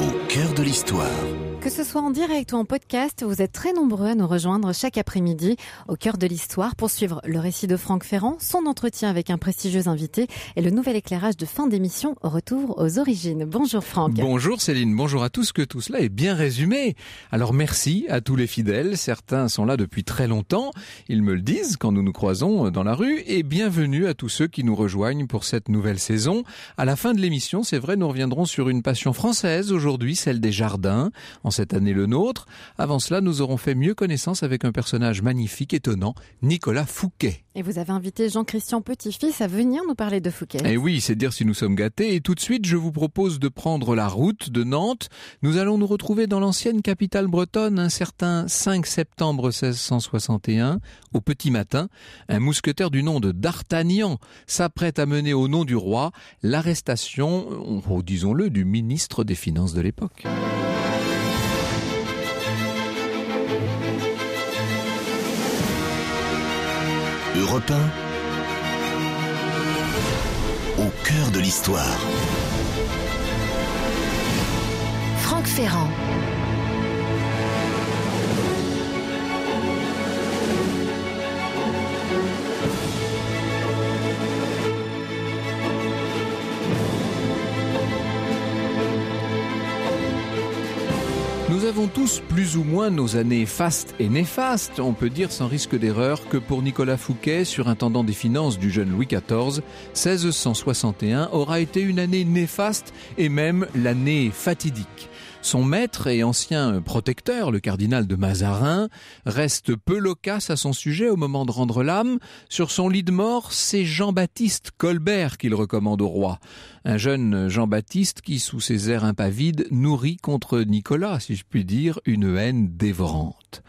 au cœur de l'histoire. Que ce soit en direct ou en podcast, vous êtes très nombreux à nous rejoindre chaque après-midi au cœur de l'histoire pour suivre le récit de Franck Ferrand, son entretien avec un prestigieux invité et le nouvel éclairage de fin d'émission retour aux origines. Bonjour Franck. Bonjour Céline, bonjour à tous, que tout cela est bien résumé. Alors merci à tous les fidèles, certains sont là depuis très longtemps, ils me le disent quand nous nous croisons euh, dans la rue et bienvenue à tous ceux qui nous rejoignent pour cette nouvelle saison. À la fin de l'émission, c'est vrai, nous reviendrons sur une passion française aujourd'hui celle des jardins, en cette année le nôtre. Avant cela, nous aurons fait mieux connaissance avec un personnage magnifique, étonnant, Nicolas Fouquet. Et vous avez invité Jean-Christian Petit-Fils à venir nous parler de Fouquet. Et eh oui, c'est dire si nous sommes gâtés. Et tout de suite, je vous propose de prendre la route de Nantes. Nous allons nous retrouver dans l'ancienne capitale bretonne, un certain 5 septembre 1661, au petit matin. Un mousquetaire du nom de D'Artagnan s'apprête à mener au nom du roi l'arrestation, euh, oh, disons-le, du ministre des Finances de l'époque. Europe au cœur de l'histoire. Franck Ferrand. avons tous plus ou moins nos années fastes et néfastes. On peut dire sans risque d'erreur que pour Nicolas Fouquet, surintendant des finances du jeune Louis XIV, 1661 aura été une année néfaste et même l'année fatidique. Son maître et ancien protecteur, le cardinal de Mazarin, reste peu loquace à son sujet au moment de rendre l'âme. Sur son lit de mort, c'est Jean-Baptiste Colbert qu'il recommande au roi. Un jeune Jean-Baptiste qui, sous ses airs impavides, nourrit contre Nicolas, si je puis dire, une haine dévorante.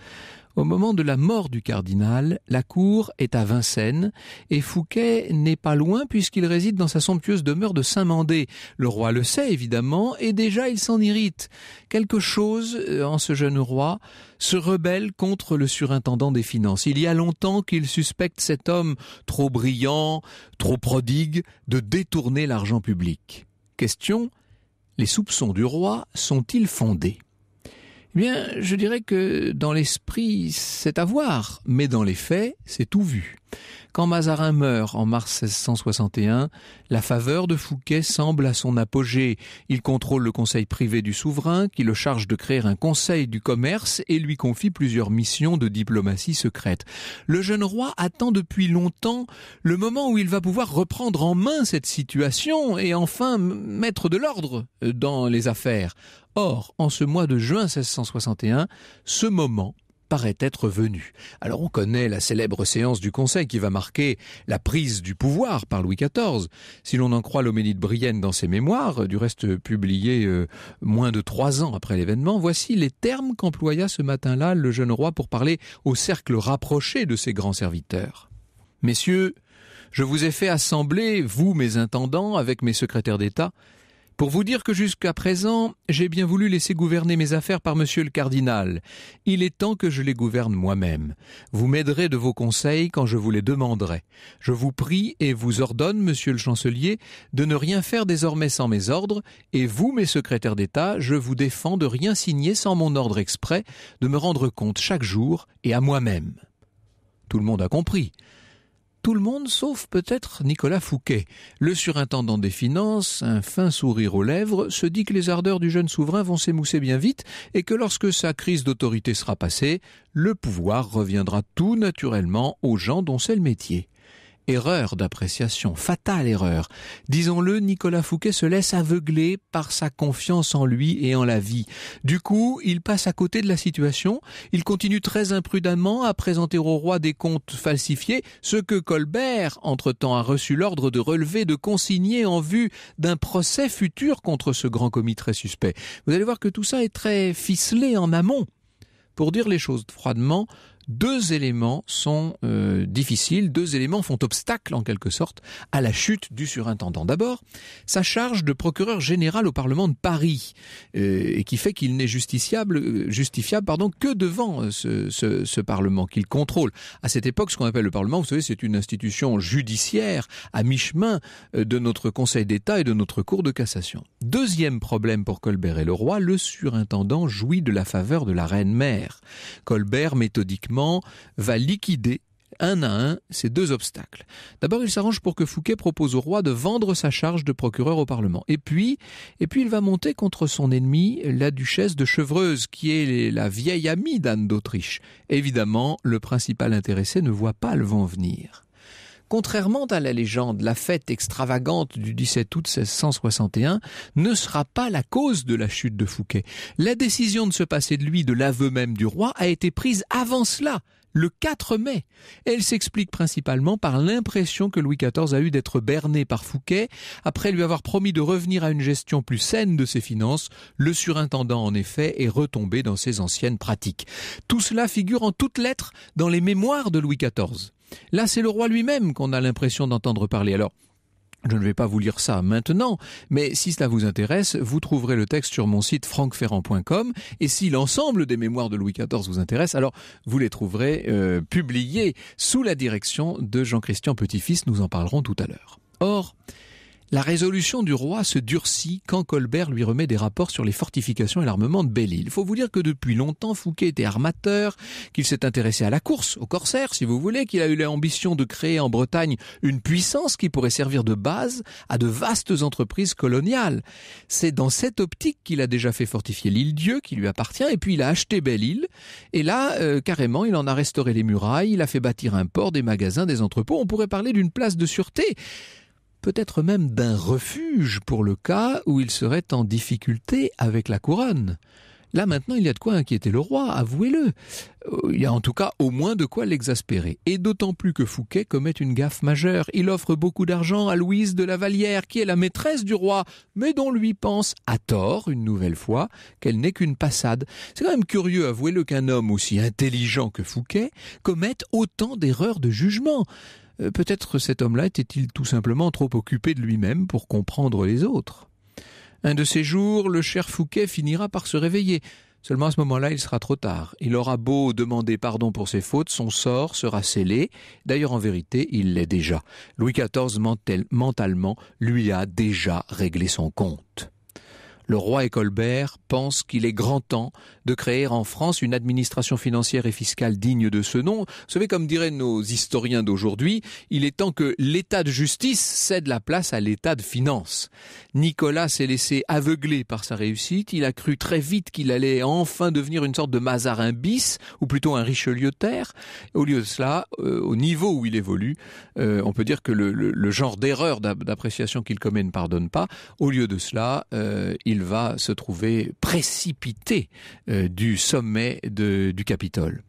Au moment de la mort du cardinal, la cour est à Vincennes et Fouquet n'est pas loin puisqu'il réside dans sa somptueuse demeure de Saint-Mandé. Le roi le sait évidemment et déjà il s'en irrite. Quelque chose euh, en ce jeune roi se rebelle contre le surintendant des finances. Il y a longtemps qu'il suspecte cet homme trop brillant, trop prodigue de détourner l'argent public. Question les soupçons du roi sont-ils fondés eh bien, je dirais que dans l'esprit, c'est à voir, mais dans les faits, c'est tout vu. Quand Mazarin meurt en mars 1661, la faveur de Fouquet semble à son apogée. Il contrôle le conseil privé du souverain, qui le charge de créer un conseil du commerce et lui confie plusieurs missions de diplomatie secrète. Le jeune roi attend depuis longtemps le moment où il va pouvoir reprendre en main cette situation et enfin mettre de l'ordre euh, dans les affaires. Or, en ce mois de juin 1661, ce moment paraît être venu. Alors on connaît la célèbre séance du Conseil qui va marquer la prise du pouvoir par Louis XIV. Si l'on en croit l'homélie de Brienne dans ses mémoires, du reste publiée euh, moins de trois ans après l'événement, voici les termes qu'employa ce matin-là le jeune roi pour parler au cercle rapproché de ses grands serviteurs. Messieurs, je vous ai fait assembler, vous mes intendants, avec mes secrétaires d'État, pour vous dire que jusqu'à présent, j'ai bien voulu laisser gouverner mes affaires par monsieur le cardinal. Il est temps que je les gouverne moi-même. Vous m'aiderez de vos conseils quand je vous les demanderai. Je vous prie et vous ordonne, monsieur le chancelier, de ne rien faire désormais sans mes ordres, et vous, mes secrétaires d'État, je vous défends de rien signer sans mon ordre exprès, de me rendre compte chaque jour et à moi-même. Tout le monde a compris tout le monde sauf peut-être Nicolas Fouquet. Le surintendant des finances, un fin sourire aux lèvres, se dit que les ardeurs du jeune souverain vont s'émousser bien vite et que lorsque sa crise d'autorité sera passée, le pouvoir reviendra tout naturellement aux gens dont c'est le métier. Erreur d'appréciation, fatale erreur. Disons-le, Nicolas Fouquet se laisse aveugler par sa confiance en lui et en la vie. Du coup, il passe à côté de la situation, il continue très imprudemment à présenter au roi des comptes falsifiés, ce que Colbert, entre-temps, a reçu l'ordre de relever, de consigner en vue d'un procès futur contre ce grand commis très suspect. Vous allez voir que tout ça est très ficelé en amont. Pour dire les choses froidement, deux éléments sont euh, difficiles, deux éléments font obstacle en quelque sorte à la chute du surintendant. D'abord, sa charge de procureur général au Parlement de Paris, euh, et qui fait qu'il n'est justiciable, euh, justifiable pardon, que devant ce, Parlement qu'il contrôle. À cette époque, ce qu'on appelle le Parlement, vous savez, c'est une institution judiciaire à mi-chemin de notre Conseil d'État et de notre Cour de cassation. Deuxième problème pour Colbert et le roi, le surintendant jouit de la faveur de la reine-mère. Colbert méthodiquement va liquider un à un ces deux obstacles. D'abord, il s'arrange pour que Fouquet propose au roi de vendre sa charge de procureur au Parlement. Et puis, et puis il va monter contre son ennemi, la duchesse de Chevreuse, qui est la vieille amie d'Anne d'Autriche. Évidemment, le principal intéressé ne voit pas le vent venir. Contrairement à la légende, la fête extravagante du 17 août 1661 ne sera pas la cause de la chute de Fouquet. La décision de se passer de lui de l'aveu même du roi a été prise avant cela, le 4 mai. Elle s'explique principalement par l'impression que Louis XIV a eu d'être berné par Fouquet après lui avoir promis de revenir à une gestion plus saine de ses finances. Le surintendant, en effet, est retombé dans ses anciennes pratiques. Tout cela figure en toutes lettres dans les mémoires de Louis XIV. Là, c'est le roi lui-même qu'on a l'impression d'entendre parler. Alors, je ne vais pas vous lire ça maintenant, mais si cela vous intéresse, vous trouverez le texte sur mon site francferrand.com et si l'ensemble des mémoires de Louis XIV vous intéresse, alors vous les trouverez euh, publiés sous la direction de Jean-Christian Petit-Fils, nous en parlerons tout à l'heure. Or, la résolution du roi se durcit quand Colbert lui remet des rapports sur les fortifications et l'armement de Belle-Île. Il faut vous dire que depuis longtemps, Fouquet était armateur, qu'il s'est intéressé à la course, au corsaire si vous voulez, qu'il a eu l'ambition de créer en Bretagne une puissance qui pourrait servir de base à de vastes entreprises coloniales. C'est dans cette optique qu'il a déjà fait fortifier l'île Dieu, qui lui appartient, et puis il a acheté Belle-Île, et là, euh, carrément, il en a restauré les murailles, il a fait bâtir un port, des magasins, des entrepôts, on pourrait parler d'une place de sûreté peut-être même d'un refuge pour le cas où il serait en difficulté avec la couronne. Là maintenant, il y a de quoi inquiéter le roi, avouez-le. Euh, il y a en tout cas au moins de quoi l'exaspérer. Et d'autant plus que Fouquet commet une gaffe majeure. Il offre beaucoup d'argent à Louise de la Vallière, qui est la maîtresse du roi, mais dont lui pense, à tort une nouvelle fois, qu'elle n'est qu'une passade. C'est quand même curieux, avouez-le, qu'un homme aussi intelligent que Fouquet commette autant d'erreurs de jugement. Euh, peut-être cet homme-là était-il tout simplement trop occupé de lui-même pour comprendre les autres. Un de ces jours, le cher Fouquet finira par se réveiller. Seulement à ce moment-là, il sera trop tard. Il aura beau demander pardon pour ses fautes, son sort sera scellé. D'ailleurs, en vérité, il l'est déjà. Louis XIV mentalement lui a déjà réglé son compte le roi et Colbert pensent qu'il est grand temps de créer en France une administration financière et fiscale digne de ce nom. Vous savez, comme diraient nos historiens d'aujourd'hui, il est temps que l'état de justice cède la place à l'état de finance. Nicolas s'est laissé aveugler par sa réussite. Il a cru très vite qu'il allait enfin devenir une sorte de Mazarin bis, ou plutôt un Richelieu terre. Au lieu de cela, euh, au niveau où il évolue, euh, on peut dire que le, genre d'erreur d'appréciation qu'il commet ne pardonne pas. Au lieu de cela, euh, il va se trouver précipité euh, du sommet du Capitole.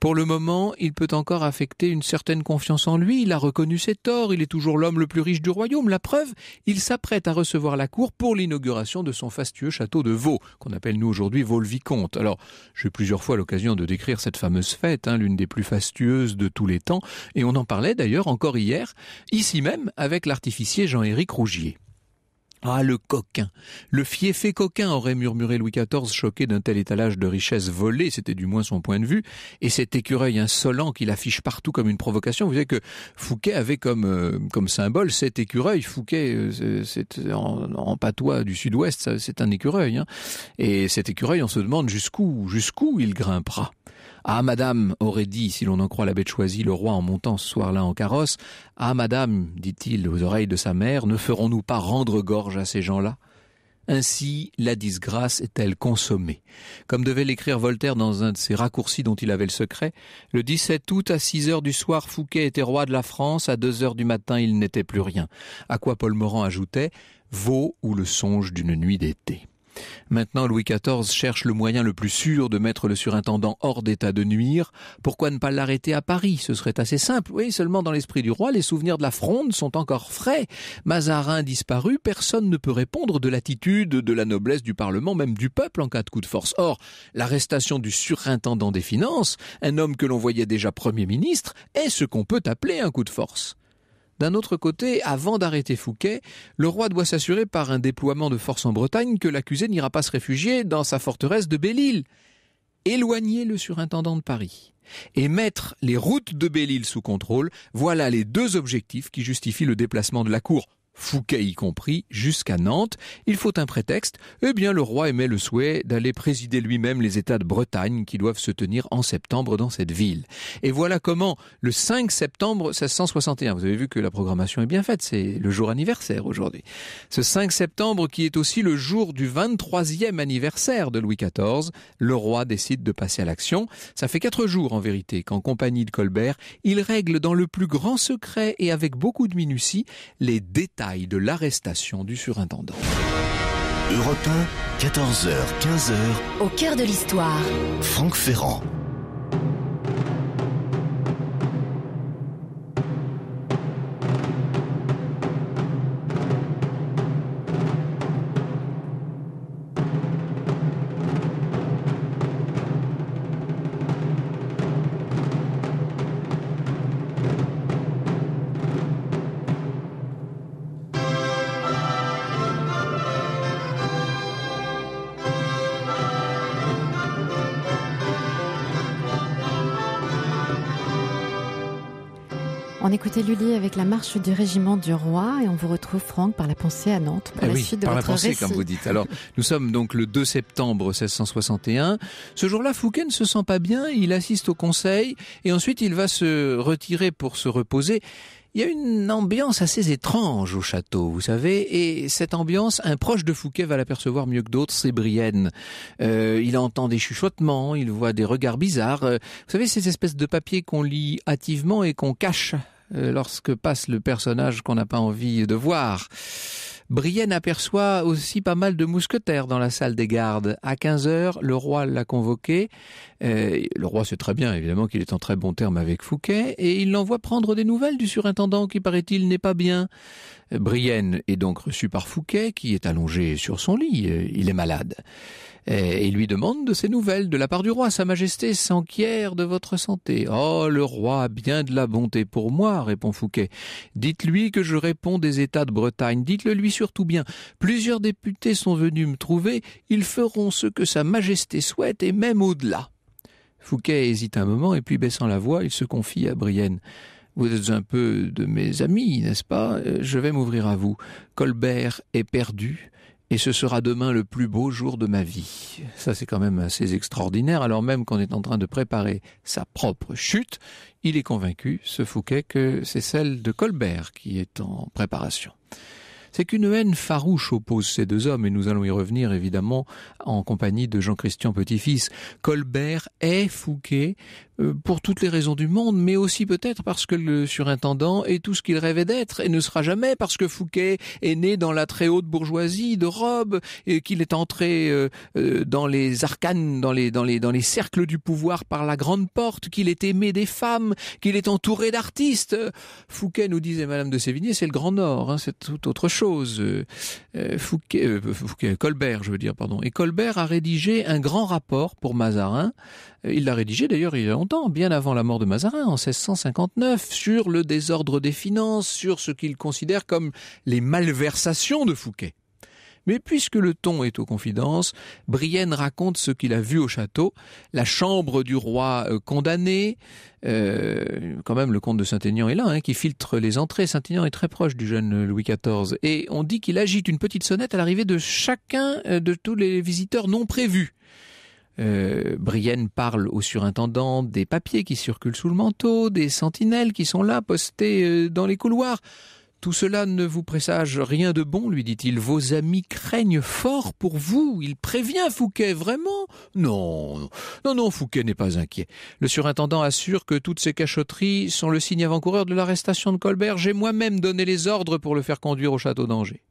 Pour le moment, il peut encore affecter une certaine confiance en lui, il a reconnu ses torts, il est toujours l'homme le plus riche du royaume, la preuve, il s'apprête à recevoir la cour pour l'inauguration de son fastueux château de Vaux, qu'on appelle nous aujourd'hui Vaux-le-Vicomte. Alors, j'ai plusieurs fois l'occasion de décrire cette fameuse fête, hein, l'une des plus fastueuses de tous les temps, et on en parlait d'ailleurs encore hier, ici même, avec l'artificier Jean-Éric Rougier. Ah, le coquin Le fieffé coquin aurait murmuré Louis XIV, choqué d'un tel étalage de richesses volées, c'était du moins son point de vue, et cet écureuil insolent qu'il affiche partout comme une provocation. Vous savez que Fouquet avait comme, euh, comme symbole cet écureuil. Fouquet, euh, c'est en, patois du sud-ouest, c'est un écureuil. Hein. Et cet écureuil, on se demande jusqu'où jusqu'où il grimpera. Ah, madame, aurait dit, si l'on en croit la de choisie, le roi en montant ce soir-là en carrosse. Ah, madame, dit-il aux oreilles de sa mère, ne ferons-nous pas rendre gorge à ces gens-là? Ainsi, la disgrâce est-elle consommée. Comme devait l'écrire Voltaire dans un de ses raccourcis dont il avait le secret, le 17 août à 6 heures du soir, Fouquet était roi de la France, à 2 heures du matin, il n'était plus rien. À quoi Paul Morand ajoutait, vaut ou le songe d'une nuit d'été. Maintenant, Louis XIV cherche le moyen le plus sûr de mettre le surintendant hors d'état de nuire. Pourquoi ne pas l'arrêter à Paris Ce serait assez simple. Oui, seulement dans l'esprit du roi, les souvenirs de la fronde sont encore frais. Mazarin disparu, personne ne peut répondre de l'attitude de la noblesse du Parlement, même du peuple en cas de coup de force. Or, l'arrestation du surintendant des finances, un homme que l'on voyait déjà Premier ministre, est ce qu'on peut appeler un coup de force. D'un autre côté, avant d'arrêter Fouquet, le roi doit s'assurer par un déploiement de force en Bretagne que l'accusé n'ira pas se réfugier dans sa forteresse de Belle-Île. Éloigner le surintendant de Paris et mettre les routes de Belle-Île sous contrôle, voilà les deux objectifs qui justifient le déplacement de la cour Fouquet y compris, jusqu'à Nantes. Il faut un prétexte. Eh bien, le roi émet le souhait d'aller présider lui-même les États de Bretagne qui doivent se tenir en septembre dans cette ville. Et voilà comment, le 5 septembre 1661, vous avez vu que la programmation est bien faite, c'est le jour anniversaire aujourd'hui. Ce 5 septembre qui est aussi le jour du 23e anniversaire de Louis XIV, le roi décide de passer à l'action. Ça fait quatre jours en vérité qu'en compagnie de Colbert, il règle dans le plus grand secret et avec beaucoup de minutie les détails de l'arrestation du surintendant. Europe 1, 14h, 15h. Au cœur de l'histoire. Franck Ferrand. écoutait avec la marche du régiment du roi et on vous retrouve Franck par la pensée à Nantes pour eh la suite de par la pensée, comme vous dites. Alors, nous sommes donc le 2 septembre 1661. Ce jour-là, Fouquet ne se sent pas bien, il assiste au conseil et ensuite il va se retirer pour se reposer. Il y a une ambiance assez étrange au château, vous savez, et cette ambiance, un proche de Fouquet va l'apercevoir mieux que d'autres, c'est Brienne. Euh, il entend des chuchotements, il voit des regards bizarres. Euh, vous savez, ces espèces de papiers qu'on lit hâtivement et qu'on cache euh, lorsque passe le personnage qu'on n'a pas envie de voir. Brienne aperçoit aussi pas mal de mousquetaires dans la salle des gardes. À 15 heures, le roi l'a convoqué. Euh, le roi sait très bien, évidemment, qu'il est en très bon terme avec Fouquet, et il l'envoie prendre des nouvelles du surintendant qui, paraît-il, n'est pas bien. Brienne est donc reçue par Fouquet, qui est allongé sur son lit. Euh, il est malade et eh, lui demande de ses nouvelles de la part du roi. Sa Majesté s'enquiert de votre santé. Oh, le roi a bien de la bonté pour moi, répond Fouquet. Dites-lui que je réponds des États de Bretagne. Dites-le lui surtout bien. Plusieurs députés sont venus me trouver. Ils feront ce que Sa Majesté souhaite et même au-delà. Fouquet hésite un moment et puis baissant la voix, il se confie à Brienne. Vous êtes un peu de mes amis, n'est-ce pas euh, Je vais m'ouvrir à vous. Colbert est perdu et ce sera demain le plus beau jour de ma vie. Ça, c'est quand même assez extraordinaire, alors même qu'on est en train de préparer sa propre chute. Il est convaincu, ce Fouquet, que c'est celle de Colbert qui est en préparation c'est qu'une haine farouche oppose ces deux hommes, et nous allons y revenir évidemment en compagnie de Jean-Christian Petit-Fils. Colbert est Fouquet euh, pour toutes les raisons du monde, mais aussi peut-être parce que le surintendant est tout ce qu'il rêvait d'être et ne sera jamais parce que Fouquet est né dans la très haute bourgeoisie de robe et qu'il est entré euh, euh, dans les arcanes, dans les, les, dans les cercles du pouvoir par la grande porte, qu'il est aimé des femmes, qu'il est entouré d'artistes. Fouquet nous disait Madame de Sévigné, c'est le Grand Nord, hein, c'est tout autre chose. Fouquet, Fouquet, Colbert, je veux dire, pardon. Et Colbert a rédigé un grand rapport pour Mazarin il l'a rédigé d'ailleurs il y a longtemps, bien avant la mort de Mazarin, en 1659, sur le désordre des finances, sur ce qu'il considère comme les malversations de Fouquet. Mais puisque le ton est aux confidences, Brienne raconte ce qu'il a vu au château, la chambre du roi euh, condamné, euh, quand même le comte de Saint-Aignan est là, hein, qui filtre les entrées. Saint-Aignan est très proche du jeune Louis XIV, et on dit qu'il agite une petite sonnette à l'arrivée de chacun euh, de tous les visiteurs non prévus. Euh, Brienne parle au surintendant des papiers qui circulent sous le manteau, des sentinelles qui sont là postées euh, dans les couloirs. Tout cela ne vous présage rien de bon, lui dit-il. Vos amis craignent fort pour vous. Il prévient Fouquet, vraiment Non, non, non, Fouquet n'est pas inquiet. Le surintendant assure que toutes ces cachotteries sont le signe avant-coureur de l'arrestation de Colbert. J'ai moi-même donné les ordres pour le faire conduire au château d'Angers.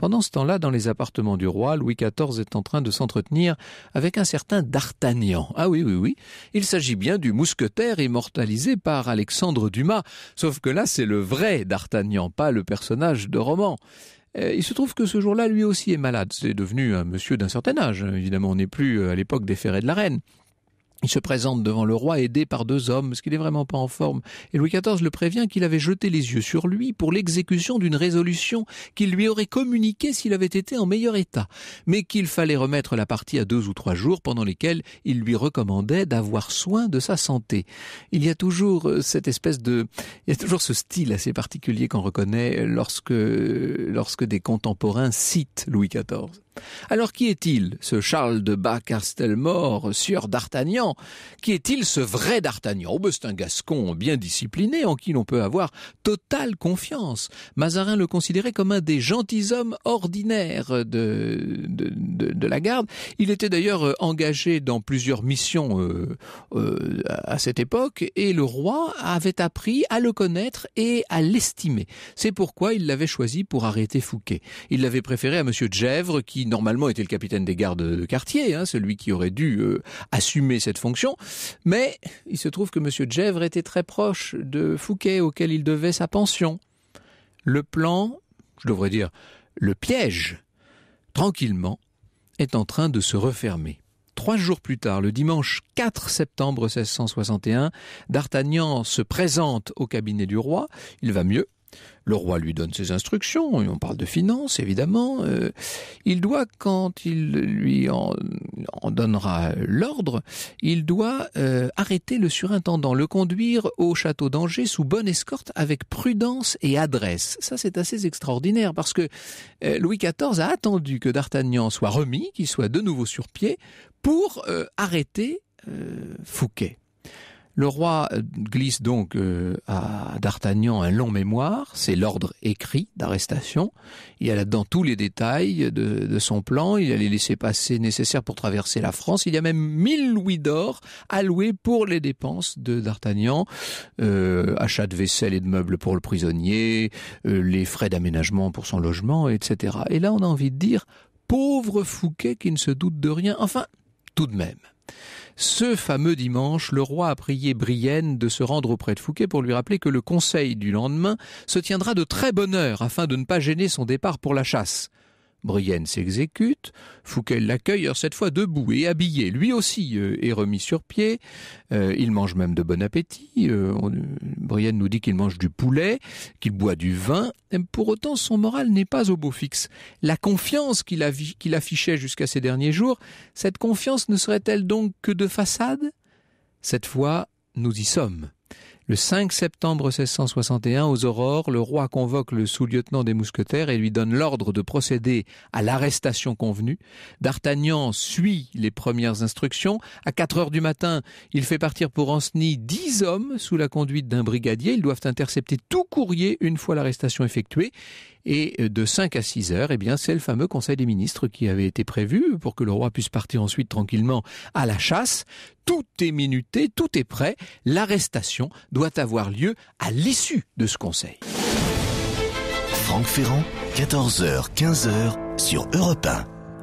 Pendant ce temps-là, dans les appartements du roi, Louis XIV est en train de s'entretenir avec un certain D'Artagnan. Ah oui, oui, oui. Il s'agit bien du mousquetaire immortalisé par Alexandre Dumas. Sauf que là, c'est le vrai D'Artagnan, pas le personnage de roman. Euh, il se trouve que ce jour-là, lui aussi est malade. C'est devenu un monsieur d'un certain âge. Hein. Évidemment, on n'est plus euh, à l'époque des ferrets de la reine. Il se présente devant le roi aidé par deux hommes, ce qui n'est vraiment pas en forme. Et Louis XIV le prévient qu'il avait jeté les yeux sur lui pour l'exécution d'une résolution qu'il lui aurait communiquée s'il avait été en meilleur état, mais qu'il fallait remettre la partie à deux ou trois jours pendant lesquels il lui recommandait d'avoir soin de sa santé. Il y a toujours euh, cette espèce de, il y a toujours ce style assez particulier qu'on reconnaît lorsque, lorsque des contemporains citent Louis XIV. Alors qui est-il, ce Charles de Bas Castelmore, sieur d'Artagnan Qui est-il ce vrai d'Artagnan oh, ben, C'est un gascon bien discipliné en qui l'on peut avoir totale confiance. Mazarin le considérait comme un des gentilshommes ordinaires de, de, la garde. Il était d'ailleurs euh, engagé dans plusieurs missions euh, euh, à cette époque et le roi avait appris à le connaître et à l'estimer. C'est pourquoi il l'avait choisi pour arrêter Fouquet. Il l'avait préféré à M. qui normalement était le capitaine des gardes de quartier, hein, celui qui aurait dû euh, assumer cette fonction. Mais il se trouve que M. Gèvre était très proche de Fouquet, auquel il devait sa pension. Le plan, je devrais dire, le piège, tranquillement, est en train de se refermer. Trois jours plus tard, le dimanche 4 septembre 1661, D'Artagnan se présente au cabinet du roi. Il va mieux, le roi lui donne ses instructions, et on parle de finances évidemment. Euh, il doit, quand il lui en, donnera l'ordre, il doit euh, arrêter le surintendant, le conduire au château d'Angers sous bonne escorte avec prudence et adresse. Ça c'est assez extraordinaire parce que euh, Louis XIV a attendu que d'Artagnan soit remis, qu'il soit de nouveau sur pied, pour arrêter Fouquet. Le roi euh, glisse donc euh, à D'Artagnan un long mémoire, c'est l'ordre écrit d'arrestation. Il y a là-dedans tous les détails de, son plan, il a les laissés-passer nécessaires pour traverser la France, il y a même mille louis d'or alloués pour les dépenses de D'Artagnan, euh, achat de vaisselle et de meubles pour le prisonnier, les frais d'aménagement pour son logement, etc. Et là on a envie de dire, pauvre Fouquet qui ne se doute de rien, enfin, tout de même. Ce fameux dimanche, le roi a prié Brienne de se rendre auprès de Fouquet pour lui rappeler que le conseil du lendemain se tiendra de très bonne heure afin de ne pas gêner son départ pour la chasse. Brienne s'exécute, Fouquet l'accueille, cette fois debout et habillé, lui aussi euh, est remis sur pied, euh, il mange même de bon appétit, euh, Brienne nous dit qu'il mange du poulet, qu'il boit du vin, pour autant son moral n'est pas au beau fixe. La confiance qu'il affichait jusqu'à ces derniers jours, cette confiance ne serait-elle donc que de façade Cette fois, nous y sommes. Le 5 septembre 1661, aux aurores, le roi convoque le sous-lieutenant des mousquetaires et lui donne l'ordre de procéder à l'arrestation convenue. D'Artagnan suit les premières instructions. À 4 heures du matin, il fait partir pour Ancenis 10 hommes sous la conduite d'un brigadier. Ils doivent intercepter tout courrier une fois l'arrestation effectuée. Et euh, de 5 à 6 heures, eh bien, c'est le fameux Conseil des ministres qui avait été prévu pour que le roi puisse partir ensuite tranquillement à la chasse. Tout est minuté, tout est prêt. L'arrestation doit avoir lieu à l'issue de ce Conseil. Franck Ferrand, 14h, 15h sur Europe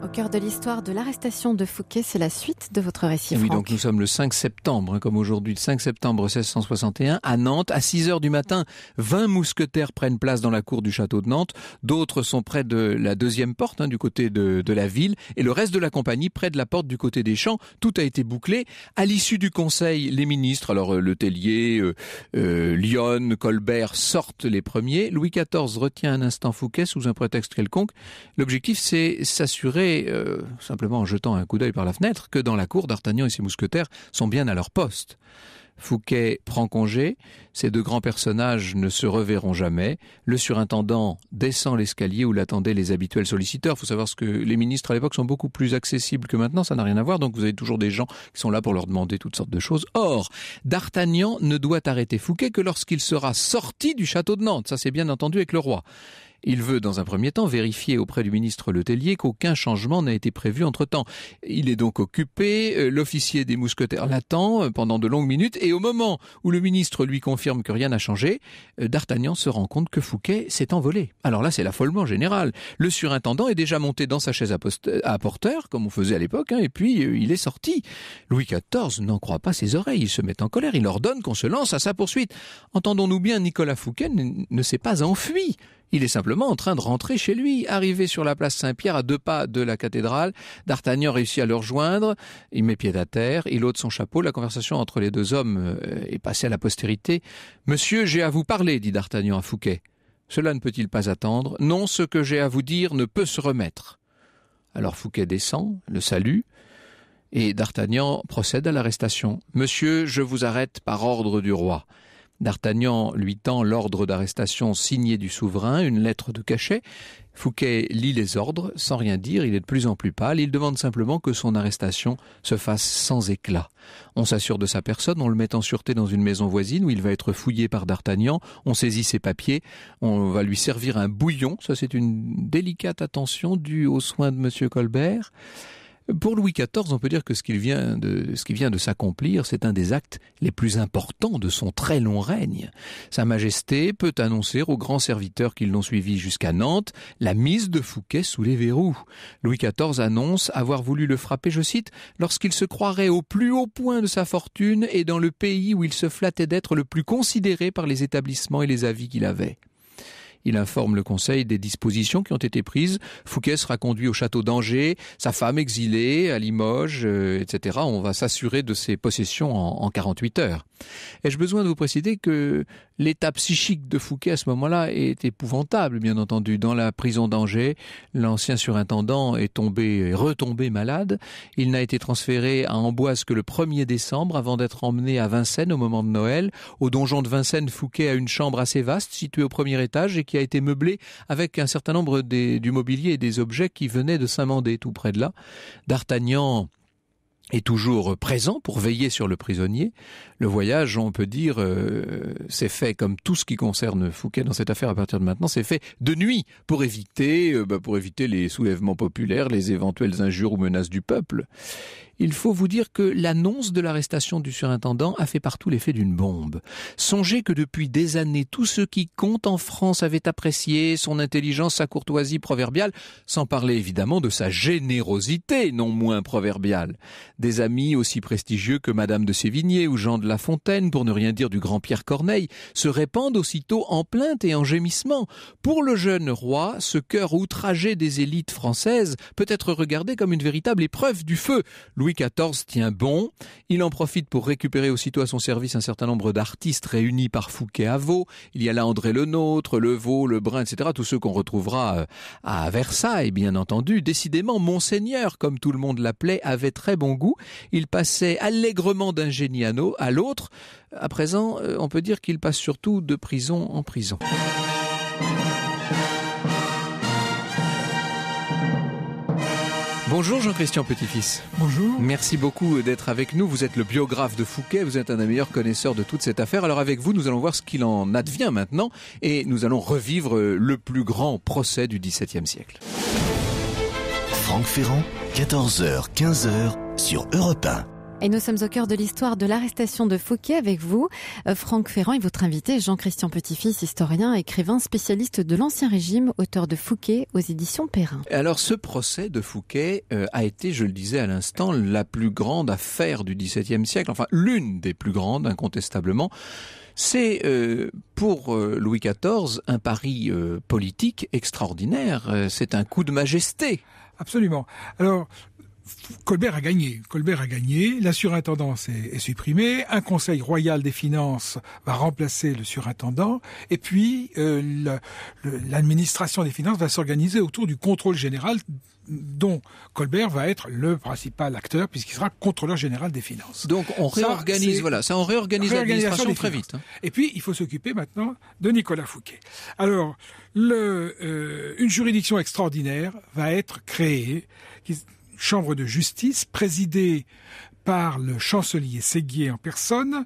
au cœur de l'histoire de l'arrestation de Fouquet, c'est la suite de votre récit. Oui, donc nous sommes le 5 septembre, hein, comme aujourd'hui, le 5 septembre 1661, à Nantes, à 6 heures du matin, 20 mousquetaires prennent place dans la cour du château de Nantes, d'autres sont près de la deuxième porte, hein, du côté de, de, la ville, et le reste de la compagnie près de la porte du côté des champs. Tout a été bouclé. À l'issue du conseil, les ministres, alors euh, Le Tellier, euh, euh Lyon, Colbert sortent les premiers. Louis XIV retient un instant Fouquet sous un prétexte quelconque. L'objectif, c'est s'assurer euh, simplement en jetant un coup d'œil par la fenêtre, que dans la cour, D'Artagnan et ses mousquetaires sont bien à leur poste. Fouquet prend congé, ces deux grands personnages ne se reverront jamais, le surintendant descend l'escalier où l'attendaient les habituels solliciteurs, il faut savoir que les ministres à l'époque sont beaucoup plus accessibles que maintenant, ça n'a rien à voir, donc vous avez toujours des gens qui sont là pour leur demander toutes sortes de choses. Or, D'Artagnan ne doit arrêter Fouquet que lorsqu'il sera sorti du château de Nantes, ça c'est bien entendu avec le roi. Il veut, dans un premier temps, vérifier auprès du ministre Letellier qu'aucun changement n'a été prévu entre-temps. Il est donc occupé, euh, l'officier des mousquetaires l'attend euh, pendant de longues minutes, et au moment où le ministre lui confirme que rien n'a changé, euh, D'Artagnan se rend compte que Fouquet s'est envolé. Alors là, c'est l'affolement général. Le surintendant est déjà monté dans sa chaise à, porteur, comme on faisait à l'époque, hein, et puis il est sorti. Louis XIV n'en croit pas ses oreilles, il se met en colère, il ordonne qu'on se lance à sa poursuite. Entendons-nous bien, Nicolas Fouquet ne s'est pas enfui. Il est simplement en train de rentrer chez lui. Arrivé sur la place Saint-Pierre, à deux pas de la cathédrale, D'Artagnan réussit à le rejoindre. Il met pied à terre, il ôte son chapeau. La conversation entre les deux hommes euh, est passée à la postérité. Monsieur, j'ai à vous parler, dit D'Artagnan à Fouquet. Cela ne peut-il pas attendre Non, ce que j'ai à vous dire ne peut se remettre. Alors Fouquet descend, le salue, et D'Artagnan procède à l'arrestation. Monsieur, je vous arrête par ordre du roi. D'Artagnan lui tend l'ordre d'arrestation signé du souverain, une lettre de cachet. Fouquet lit les ordres sans rien dire, il est de plus en plus pâle, il demande simplement que son arrestation se fasse sans éclat. On s'assure de sa personne, on le met en sûreté dans une maison voisine où il va être fouillé par D'Artagnan, on saisit ses papiers, on va lui servir un bouillon, ça c'est une délicate attention due aux soins de monsieur Colbert. Pour Louis XIV, on peut dire que ce qu'il vient de, qui vient de s'accomplir, c'est un des actes les plus importants de son très long règne. Sa Majesté peut annoncer aux grands serviteurs qui l'ont suivi jusqu'à Nantes la mise de Fouquet sous les verrous. Louis XIV annonce avoir voulu le frapper, je cite, lorsqu'il se croirait au plus haut point de sa fortune et dans le pays où il se flattait d'être le plus considéré par les établissements et les avis qu'il avait. Il informe le Conseil des dispositions qui ont été prises. Fouquet sera conduit au château d'Angers, sa femme exilée à Limoges, euh, etc. On va s'assurer de ses possessions en, en 48 heures. Ai-je besoin de vous préciser que L'état psychique de Fouquet à ce moment-là est épouvantable, bien entendu. Dans la prison d'Angers, l'ancien surintendant est tombé, est retombé malade. Il n'a été transféré à Amboise que le 1er décembre avant d'être emmené à Vincennes au moment de Noël. Au donjon de Vincennes, Fouquet a une chambre assez vaste située au premier étage et qui a été meublée avec un certain nombre du mobilier et des objets qui venaient de Saint-Mandé, tout près de là. D'Artagnan est toujours présent pour veiller sur le prisonnier. Le voyage, on peut dire, euh, c'est fait comme tout ce qui concerne Fouquet dans cette affaire à partir de maintenant, c'est fait de nuit pour éviter, euh, bah, pour éviter les soulèvements populaires, les éventuelles injures ou menaces du peuple il faut vous dire que l'annonce de l'arrestation du surintendant a fait partout l'effet d'une bombe. Songez que depuis des années, tous ceux qui comptent en France avaient apprécié son intelligence, sa courtoisie proverbiale, sans parler évidemment de sa générosité non moins proverbiale. Des amis aussi prestigieux que Madame de Sévigné ou Jean de La Fontaine, pour ne rien dire du grand Pierre Corneille, se répandent aussitôt en plaintes et en gémissements. Pour le jeune roi, ce cœur outragé des élites françaises peut être regardé comme une véritable épreuve du feu. Louis XIV tient bon. Il en profite pour récupérer aussitôt à son service un certain nombre d'artistes réunis par Fouquet à Vaux. Il y a là André Le Nôtre, Le Brun, etc. Tous ceux qu'on retrouvera euh, à Versailles, bien entendu. Décidément, Monseigneur, comme tout le monde l'appelait, avait très bon goût. Il passait allègrement d'un génie à l'autre. À présent, euh, on peut dire qu'il passe surtout de prison en prison. Bonjour Jean-Christian Petit-Fils. Bonjour. Merci beaucoup d'être avec nous. Vous êtes le biographe de Fouquet, vous êtes un des meilleurs connaisseurs de toute cette affaire. Alors avec vous, nous allons voir ce qu'il en advient maintenant et nous allons revivre le plus grand procès du XVIIe siècle. Franck Ferrand, 14h, 15h sur Europe et nous sommes au cœur de l'histoire de l'arrestation de Fouquet avec vous, euh, Franck Ferrand et votre invité Jean-Christian Petitfils, fils historien, écrivain, spécialiste de l'Ancien Régime, auteur de Fouquet aux éditions Perrin. Alors ce procès de Fouquet euh, a été, je le disais à l'instant, la plus grande affaire du XVIIe siècle, enfin l'une des plus grandes incontestablement. C'est euh, pour Louis XIV un pari politique extraordinaire, c'est un coup de majesté. Absolument. Alors, Colbert a gagné. Colbert a gagné. La surintendance est, supprimée. Un conseil royal des finances va remplacer le surintendant. Et puis, euh, l'administration des finances va s'organiser autour du contrôle général dont Colbert va être le principal acteur puisqu'il sera contrôleur général des finances. Donc on réorganise, voilà, ça on réorganise l'administration très vite. Hein. Et puis il faut s'occuper maintenant de Nicolas Fouquet. Alors, euh, une juridiction extraordinaire va être créée chambre de justice présidée par le chancelier Séguier en personne,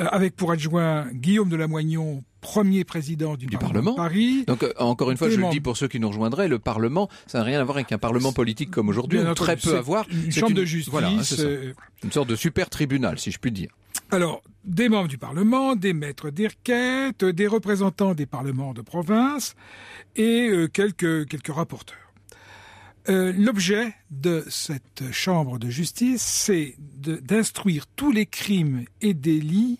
euh, avec pour adjoint Guillaume de Lamoignon, premier président du, Parlement, de Paris. Donc euh, encore une fois, je le dis pour ceux qui nous rejoindraient, le Parlement, ça n'a rien à voir avec un Parlement politique comme aujourd'hui, très peu à voir. Une chambre de justice, euh, une sorte de super tribunal, si je puis dire. Alors, des membres du Parlement, des maîtres des requêtes, des représentants des parlements de province et quelques, quelques rapporteurs. Euh, l'objet de cette chambre de justice, c'est d'instruire tous les crimes et délits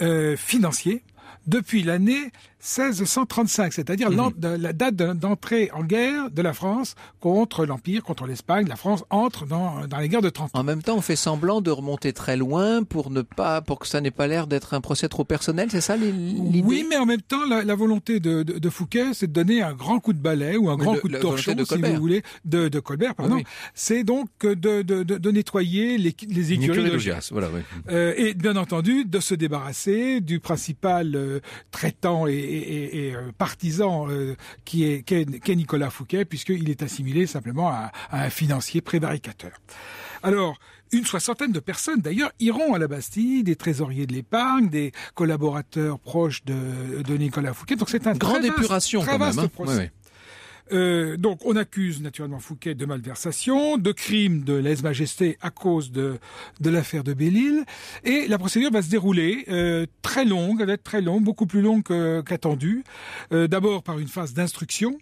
euh, financiers depuis l'année 1635, c'est-à-dire mhm. la date d'entrée en guerre de la France contre l'Empire, contre l'Espagne. La France entre dans, dans les guerres de 30 ans. En même temps, on fait semblant de remonter très loin pour ne pas, pour que ça n'ait pas l'air d'être un procès trop personnel, c'est ça l'idée Oui, mais en même temps, la, volonté de, de, de Fouquet, c'est de donner un grand coup de balai ou un grand coup de torchon, si vous voulez, de, de Colbert, pardon. Ah c'est donc de, de, nettoyer les, les écuries Voilà, euh, et bien entendu, de se débarrasser du principal euh, traitant et et, euh, partisan euh, qu'est est Nicolas Fouquet, puisqu'il est assimilé simplement à, un financier prévaricateur. Alors, une soixantaine de personnes, d'ailleurs, iront à la Bastille, des trésoriers de l'épargne, des collaborateurs proches de, Nicolas Fouquet. Donc c'est un grande épuration quand même. Hein. Euh, donc on accuse naturellement Fouquet de malversation, de crime de lèse-majesté à cause de, de l'affaire de belle Et la procédure va se dérouler euh, très longue, elle va être très longue, beaucoup plus longue qu'attendue. Euh, d'abord par une phase d'instruction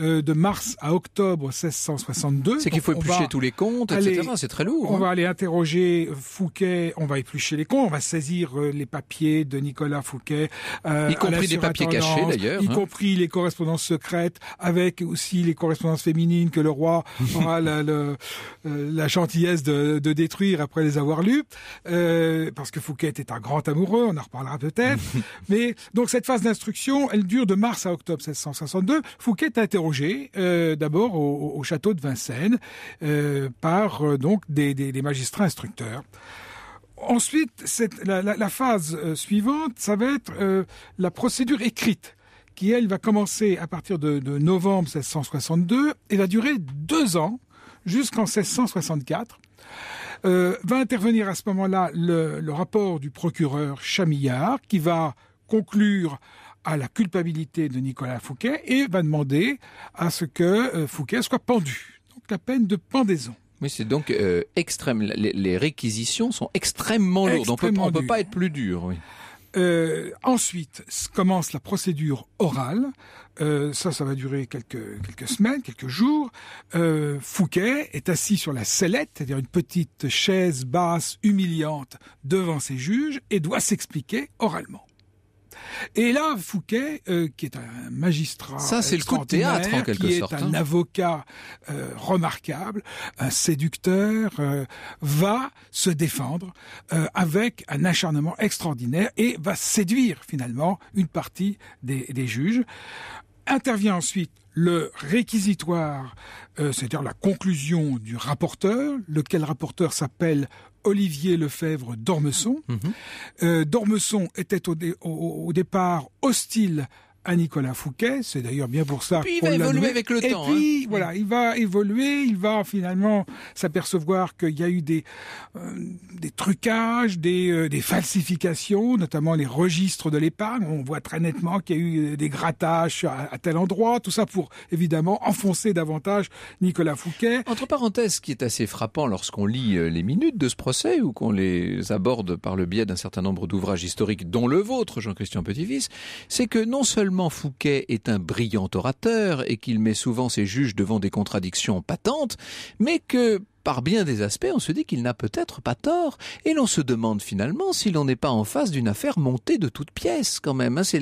euh, de mars à octobre 1662. C'est qu'il faut éplucher tous les comptes, etc. C'est très lourd. On hein. va aller interroger Fouquet, on va éplucher les comptes, on va saisir euh, les papiers de Nicolas Fouquet. Euh, y compris des papiers cachés d'ailleurs. Y hein. compris les correspondances secrètes, avec aussi les correspondances féminines que le roi aura la, gentillesse de, détruire après les avoir lues. parce que Fouquet était un grand amoureux, on en reparlera peut-être. Mais donc cette phase d'instruction, elle dure de mars à octobre 1662. Fouquet est interrogé euh, d'abord au, château de Vincennes euh, par euh, donc des, magistrats instructeurs. Ensuite, la, phase suivante, ça va être la procédure écrite qui, elle, va commencer à partir de, novembre 1662 et va durer deux ans jusqu'en 1664. va intervenir à ce moment-là le, le, rapport du procureur Chamillard qui va conclure à la culpabilité de Nicolas Fouquet et va demander à ce que euh, Fouquet soit pendu. Donc la peine de pendaison. mais c'est donc euh, extrême. Les, réquisitions sont extrêmement lourdes. on ne peut pas être plus dur. Euh, ensuite commence la procédure orale. ça, ça va durer quelques, semaines, quelques jours. Fouquet est assis sur la sellette, c'est-à-dire une petite chaise basse humiliante devant ses juges, et doit s'expliquer oralement. Et là, Fouquet, euh, qui est un magistrat, ça c'est le coup théâtre en quelque qui est hein. un avocat euh, remarquable, un séducteur, euh, va se défendre avec un acharnement extraordinaire et va séduire finalement une partie des, juges. Intervient ensuite le réquisitoire, c'est-à-dire la conclusion du rapporteur, lequel rapporteur s'appelle Olivier Lefebvre d'Ormesson. Mhm. Euh, D'Ormesson était au départ hostile à Nicolas Fouquet. C'est d'ailleurs bien pour ça. Puis il va évoluer avec le Et puis hein. voilà, il va évoluer, il va finalement s'apercevoir qu'il y a eu des euh, des trucages, euh, des, falsifications, notamment les registres de l'épargne. On voit très nettement qu'il y a eu euh, des grattages à, tel endroit. Tout ça pour évidemment enfoncer davantage Nicolas Fouquet. Entre parenthèses, ce qui est assez frappant lorsqu'on lit les minutes de ce procès ou qu'on les aborde par le biais d'un certain nombre d'ouvrages historiques, dont le vôtre, Jean-Christian Petitfils, c'est que non seulement Fouquet est un brillant orateur et qu'il met souvent ses juges devant des contradictions patentes, mais que par bien des aspects, on se dit qu'il n'a peut-être pas tort, et l'on se demande finalement si l'on n'est pas en face d'une affaire montée de toutes pièces quand même. Hein. C'est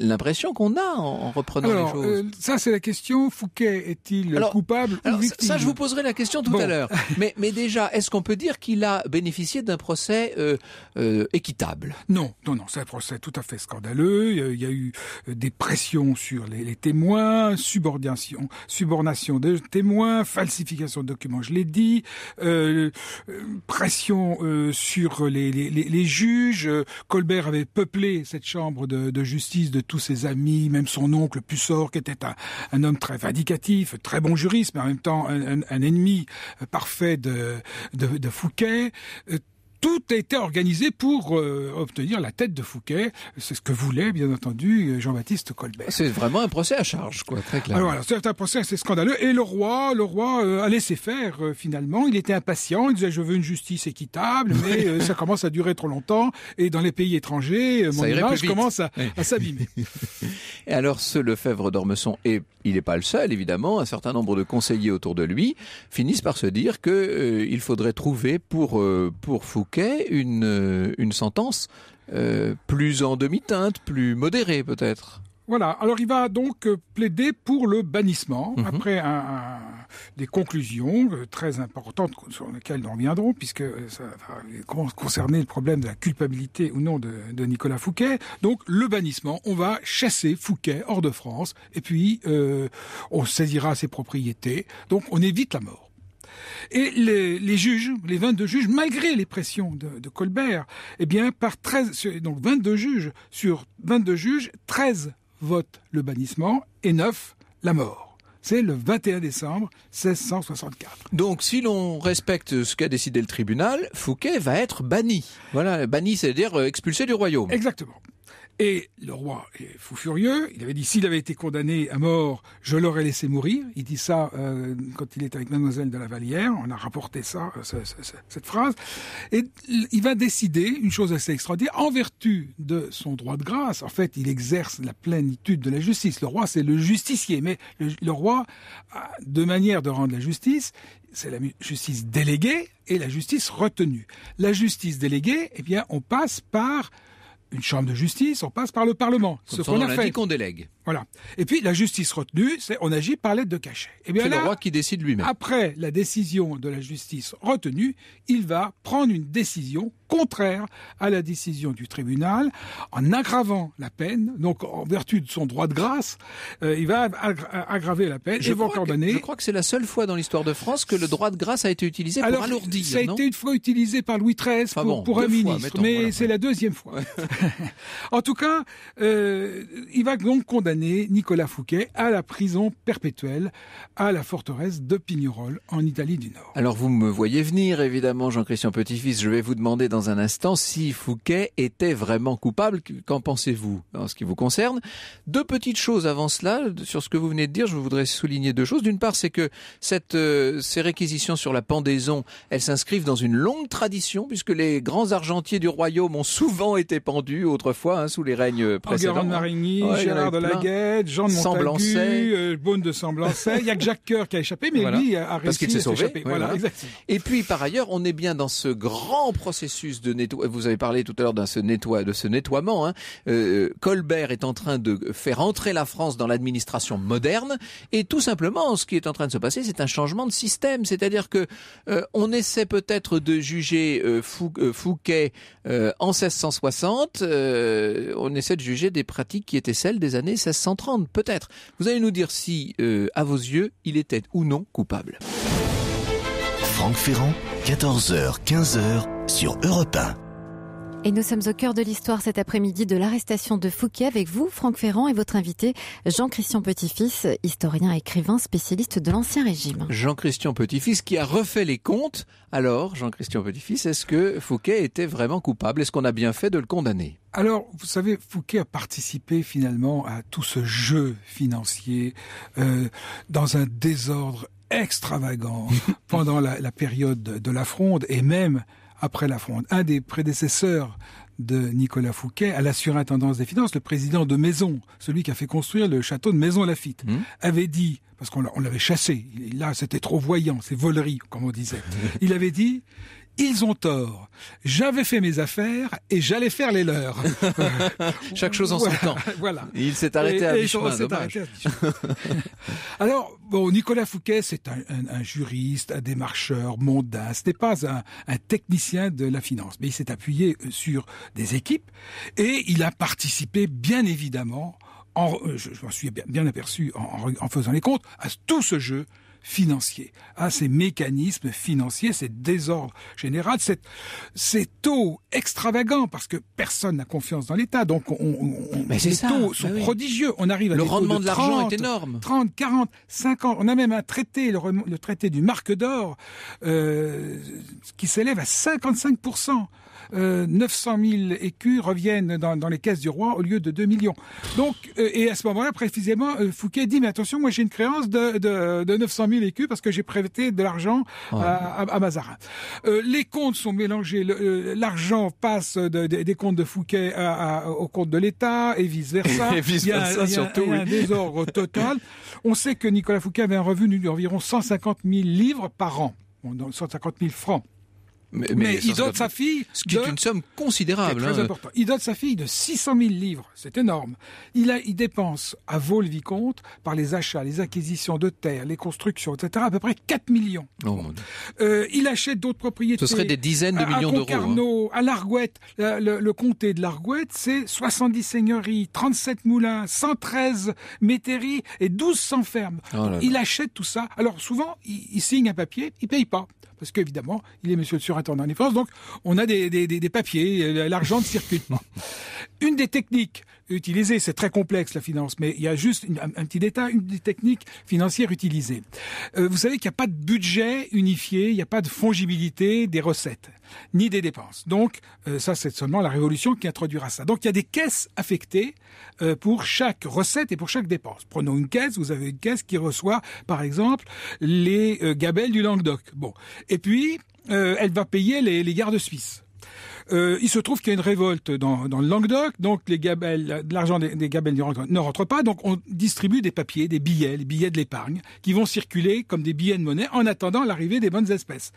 l'impression qu'on a en, reprenant les choses. Euh, ça, c'est la question. Fouquet est-il coupable ou victime Ça, je vous poserai la question tout à l'heure. Mais, mais, déjà, est-ce qu'on peut dire qu'il a bénéficié d'un procès euh, euh, équitable Non, non, non. C'est un procès tout à fait scandaleux. Il y a eu des pressions sur les, témoins, subordination, subornation des témoins, falsification de documents, je l'ai dit, euh, euh, pression euh, sur les, juges. Colbert avait peuplé cette chambre de, justice de tous ses amis, même son oncle Pussor, qui était un, homme très vindicatif, très bon juriste, mais en même temps un, ennemi parfait de, de Fouquet tout a été organisé pour euh, obtenir la tête de Fouquet. C'est ce que voulait, bien entendu, Jean-Baptiste Colbert. C'est vraiment un procès à charge, quoi, très clair. Ah, c'est un procès assez scandaleux. Et le roi, le roi euh, a laissé faire, euh, finalement. Il était impatient. Il disait, je veux une justice équitable, mais ça commence à durer trop longtemps. Et dans les pays étrangers, mon image commence à, s'abîmer. et alors, ce Lefebvre d'Ormesson, et il n'est pas le seul, évidemment, un certain nombre de conseillers autour de lui finissent par se dire qu'il faudrait trouver pour, pour Fouquet une, euh, une sentence euh, plus en demi-teinte, plus modérée peut-être. Voilà, alors il va donc euh, plaider pour le bannissement, mhm. après des conclusions très importantes sur lesquelles nous reviendrons, puisque ça va concerner le problème de la culpabilité ou non de, Nicolas Fouquet. Donc le bannissement, on va chasser Fouquet hors de France, et puis on saisira ses propriétés, donc on évite la mort. Et les, juges, les 22 juges, malgré les pressions de, Colbert, eh bien, par 13, donc 22 juges sur 22 juges, 13 votent le bannissement et 9 la mort. C'est le 21 décembre 1664. Donc, si l'on respecte ce qu'a décidé le tribunal, Fouquet va être banni. Voilà, banni, c'est-à-dire euh, expulsé du royaume. Exactement. Et le roi est fou furieux. Il avait dit s'il avait été condamné à mort, je l'aurais laissé mourir. Il dit ça euh, quand il est avec Mademoiselle de la Vallière. On a rapporté ça, euh, cette phrase. Et il va décider une chose assez extraordinaire en vertu de son droit de grâce. En fait, il exerce la plénitude de la justice. Le roi, c'est le justicier, mais le, roi a deux manières de rendre la justice c'est la justice déléguée et la justice retenue. La justice déléguée, eh bien, on passe par une chambre de justice, on passe par le Parlement. ce qu'on a fait. qu'on délègue. Voilà. Et puis la justice retenue, c'est on agit par l'aide de cachet. Et eh bien c'est le roi qui décide lui-même. Après la décision de la justice retenue, il va prendre une décision contraire à la décision du tribunal en aggravant la peine. Donc en vertu de son droit de grâce, euh, il va aggraver la peine. Je, crois que, je crois que c'est la seule fois dans l'histoire de France que le droit de grâce a été utilisé Alors, pour alourdir. Ça a été une fois utilisé par Louis XIII pour, un ministre, mais c'est la deuxième fois. en tout cas, euh, il va donc condamner Nicolas Fouquet à la prison perpétuelle à la forteresse de Pignerol en Italie du Nord. Alors vous me voyez venir, évidemment, Jean-Christian Petit-Fils. Je vais vous demander dans un instant si Fouquet était vraiment coupable. Qu'en pensez-vous en ce qui vous concerne Deux petites choses avant cela, sur ce que vous venez de dire, je voudrais souligner deux choses. D'une part, c'est que cette, euh, ces réquisitions sur la pendaison, elles s'inscrivent dans une longue tradition, puisque les grands argentiers du royaume ont souvent été pendus autrefois hein, sous les règnes précédents. de Marigny, Gérard de Laguette, Jean de Montagu, euh, Beaune de Il y a que Jacques Coeur qui a échappé, mais lui a, réussi Parce s'est sauvé. voilà, Et puis par ailleurs, on est bien dans ce grand processus de nettoyage. Vous avez parlé tout à l'heure de ce, nettoie, de ce nettoiement. Hein. Euh, euh, Colbert est en train de faire entrer la France dans l'administration moderne. Et tout simplement, ce qui est en train de se passer, c'est un changement de système. C'est-à-dire que on essaie peut-être de juger Fouquet en 1660 euh, on essaie de juger des pratiques qui étaient celles des années 1630, peut-être. Vous allez nous dire si, euh, à vos yeux, il était ou non coupable. Franck Ferrand, 14h, 15h sur Europe 1. Et nous sommes au cœur de l'histoire cet après-midi de l'arrestation de Fouquet avec vous, Franck Ferrand, et votre invité, Jean-Christian Petit-Fils, historien, écrivain, spécialiste de l'Ancien Régime. Jean-Christian Petitfils qui a refait les comptes. Alors, Jean-Christian petit est-ce que Fouquet était vraiment coupable Est-ce qu'on a bien fait de le condamner alors, vous savez, Fouquet a participé finalement à tout ce jeu financier euh, dans un désordre extravagant pendant la, la, période de la Fronde et même après la Fronde. Un des prédécesseurs de Nicolas Fouquet à la surintendance des finances, le président de Maison, celui qui a fait construire le château de Maison-Lafitte, hmm. avait dit, parce qu'on l'avait chassé, là c'était trop voyant, c'est volerie, comme on disait, il avait dit, ils ont tort. J'avais fait mes affaires et j'allais faire les leurs. Chaque chose en son temps. Voilà. Et il s'est arrêté, arrêté, à mi Alors, bon, Nicolas Fouquet, c'est un, juriste, un démarcheur mondain. Ce n'est pas un, technicien de la finance, mais il s'est appuyé euh, sur des équipes et il a participé, bien évidemment, en, euh, je, m'en suis bien, aperçu en, en faisant les comptes, à tout ce jeu financiers, à ah, ces mécanismes financiers, ces désordres général, ces, taux extravagants, parce que personne n'a confiance dans l'État, donc on, taux sont prodigieux. On arrive à le des rendement de, l'argent est énorme. 30, 40, 50. On a même un traité, le, traité du Marc d'Or, euh, qui s'élève à 55 900 euh, 000 écus reviennent dans, les caisses du roi au lieu de 2 millions. Donc, euh, et à ce moment-là, précisément, euh, Fouquet dit, mais attention, moi j'ai une créance de, 900 000 écus parce que j'ai prêté de l'argent à, Mazarin. les comptes sont mélangés, l'argent passe des comptes de Fouquet à, aux comptes de l'État et vice-versa. et vice-versa surtout. Il y a un, désordre total. On sait que Nicolas Fouquet avait un revenu d'environ 150 000 livres par an, 150 000 francs. Mais, il donne sa fille. Ce qui est une somme considérable. Très hein. important. Il donne sa fille de 600 000 livres. C'est énorme. Il, dépense à Vaux-le-Vicomte, par les achats, les acquisitions de terres, les constructions, etc., à peu près 4 millions. Oh, euh, il achète d'autres propriétés. Ce serait des dizaines de millions d'euros. Hein. À l'Argouette, le, comté de l'Argouette, c'est 70 seigneuries, 37 moulins, 113 métairies et 1200 fermes. Oh il achète tout ça. Alors souvent, il, il signe un papier, il paye pas parce qu'évidemment, il est monsieur le surintendant des forces, donc on a des, papiers, euh, l'argent de circule une des techniques utilisées, c'est très complexe la finance, mais il y a juste un, petit détail, une des techniques financières utilisées. Euh, vous savez qu'il n'y a pas de budget unifié, il n'y a pas de fongibilité des recettes, ni des dépenses. Donc euh, ça, c'est seulement la révolution qui introduira ça. Donc il y a des caisses affectées euh, pour chaque recette et pour chaque dépense. Prenons une caisse, vous avez une caisse qui reçoit, par exemple, les gabelles du Languedoc. Bon, et puis elle va payer les, les gardes suisses. Euh, il se trouve qu'il y a une révolte dans, le Languedoc, donc les l'argent des, gabelles ne rentre pas, donc on distribue des papiers, des billets, des billets de l'épargne, qui vont circuler comme des billets de monnaie en attendant l'arrivée des bonnes espèces.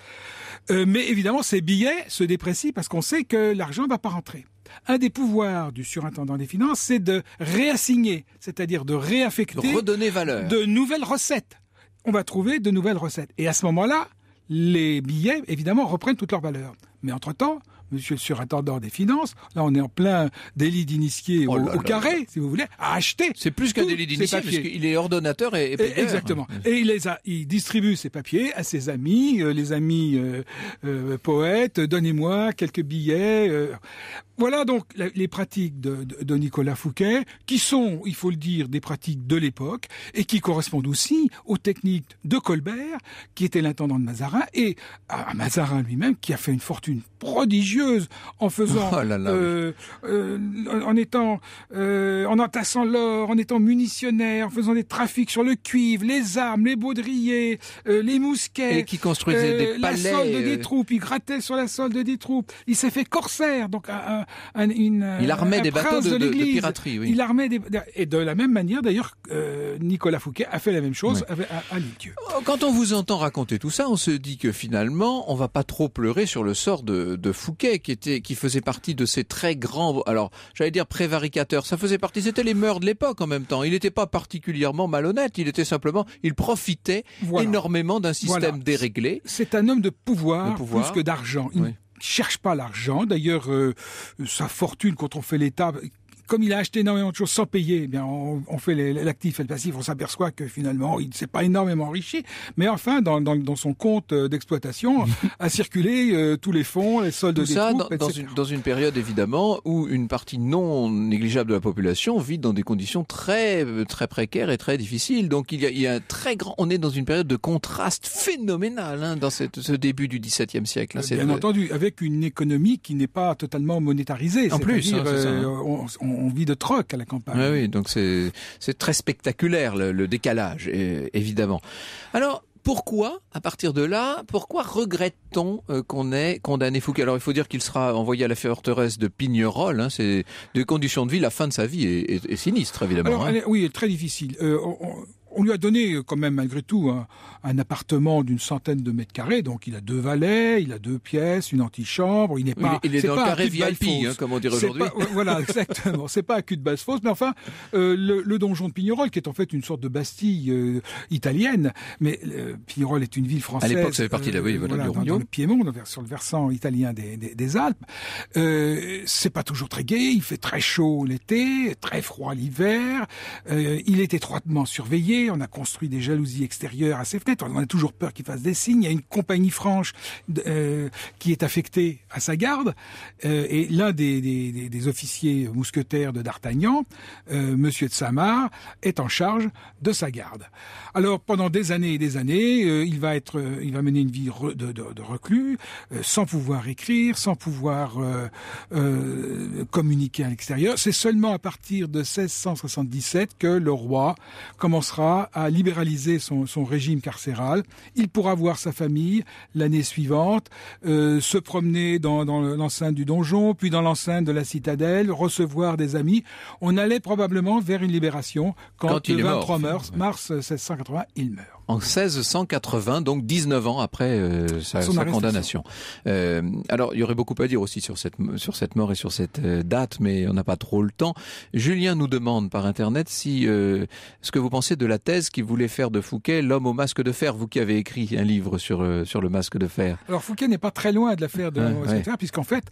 Euh, mais évidemment, ces billets se déprécient parce qu'on sait que l'argent ne va pas rentrer. Un des pouvoirs du surintendant des finances, c'est de réassigner, c'est-à-dire de réaffecter, de redonner valeur, de nouvelles recettes. On va trouver de nouvelles recettes. Et à ce moment-là, les billets, évidemment, reprennent toute leur valeur. Mais entre-temps, monsieur le surintendant des finances, là on est en plein délit d'initié au, oh carré, si vous voulez, à acheter. C'est plus qu'un délit d'initié, parce qu'il est ordonnateur et, Exactement. Mmh. Et il, les a, distribue ses papiers à ses amis, euh, les amis euh, euh, poètes, donnez-moi quelques billets. Voilà donc les pratiques de, de, Nicolas Fouquet, qui sont, il faut le dire, des pratiques de l'époque, et qui correspondent aussi aux techniques de Colbert, qui était l'intendant de Mazarin, et à Mazarin lui-même, qui a fait une fortune prodigieuse en faisant, oh euh, euh, en étant, euh, en entassant l'or, en étant munitionnaire, en faisant des trafics sur le cuivre, les armes, les baudriers, les mousquets. Et qui construisait des palais. La solde des troupes, il grattait sur la solde des troupes. Il s'est fait corsaire, donc un, une. Il armait des bateaux de, piraterie. Oui. Il armait des et de la même manière d'ailleurs, Nicolas Fouquet a fait la même chose à, à, Quand on vous entend raconter tout ça, on se dit que finalement, on va pas trop pleurer sur le sort de de, Fouquet qui était qui faisait partie de ces très grands alors j'allais dire prévaricateurs ça faisait partie c'était les mœurs de l'époque en même temps il n'était pas particulièrement malhonnête il était simplement il profitait énormément d'un système déréglé c'est un homme de pouvoir, plus que d'argent ne cherche pas l'argent. D'ailleurs, euh, sa fortune, quand on fait l'État, comme il a acheté énormément de choses sans payer, eh bien on, on fait l'actif et le passif, on s'aperçoit que finalement il ne s'est pas énormément enrichi, mais enfin dans, dans, dans son compte euh, d'exploitation a circulé euh, tous les fonds, les soldes Tout des ça, dans, Dans, une période évidemment où une partie non négligeable de la population vit dans des conditions très très précaires et très difficiles. Donc il y a, il y a un très grand, on est dans une période de contraste phénoménal hein, dans cette, ce début du XVIIe siècle. Hein, euh, bien entendu, avec une économie qui n'est pas totalement monétarisée. En plus, hein, hein. on on vit de troc à la campagne. Oui, oui, donc c'est très spectaculaire le, décalage, évidemment. Alors, pourquoi, à partir de là, pourquoi regrette-t-on euh, qu'on ait condamné Foucault Alors il faut dire qu'il sera envoyé à la forteresse de Pignerol. Hein, c'est des conditions de vie, la fin de sa vie est, sinistre, évidemment. Hein. Oui, hein. oui, très difficile. Euh, on lui a donné euh, quand même malgré tout un, appartement d'une centaine de mètres carrés, donc il a deux valets, il a deux pièces, une antichambre, il n'est pas... Il, est, dans le carré VIP, hein, comme on dit aujourd'hui. voilà, exactement, c'est pas à cul de base fausse. mais enfin, euh, le, donjon de Pignerol, qui est en fait une sorte de Bastille euh, italienne, mais euh, Pignerol est une ville française... À l'époque, ça parti de la... dans, Piémont, sur le versant italien des, des Alpes. c'est pas toujours très gai, il fait très chaud l'été, très froid l'hiver, il est étroitement surveillé, on a construit des jalousies extérieures à ses fenêtres, on a toujours peur qu'il fasse des signes, il y a une compagnie franche euh, qui est affectée à sa garde, euh, et l'un des, officiers mousquetaires de D'Artagnan, euh, Monsieur de Samar, est en charge de sa garde. Alors pendant des années et des années, il va être, il va mener une vie de, de, reclus, sans pouvoir écrire, sans pouvoir communiquer à l'extérieur. C'est seulement à partir de 1677 que le roi commencera à libéraliser son, régime carcéral. Il pourra voir sa famille l'année suivante, euh, se promener dans, l'enceinte du donjon, puis dans l'enceinte de la citadelle, recevoir des amis. On allait probablement vers une libération quand, le 23 mars, 1680, il meurt en 1680, donc 19 ans après euh, sa, condamnation. Euh, alors, il y aurait beaucoup à dire aussi sur cette, sur cette mort et sur cette euh, date, mais on n'a pas trop le temps. Julien nous demande par Internet si ce que vous pensez de la thèse qu'il voulait faire de Fouquet l'homme au masque de fer, vous qui avez écrit un livre sur, sur le masque de fer. Alors, Fouquet n'est pas très loin de l'affaire de l'homme ah, au masque de fer, puisqu'en fait,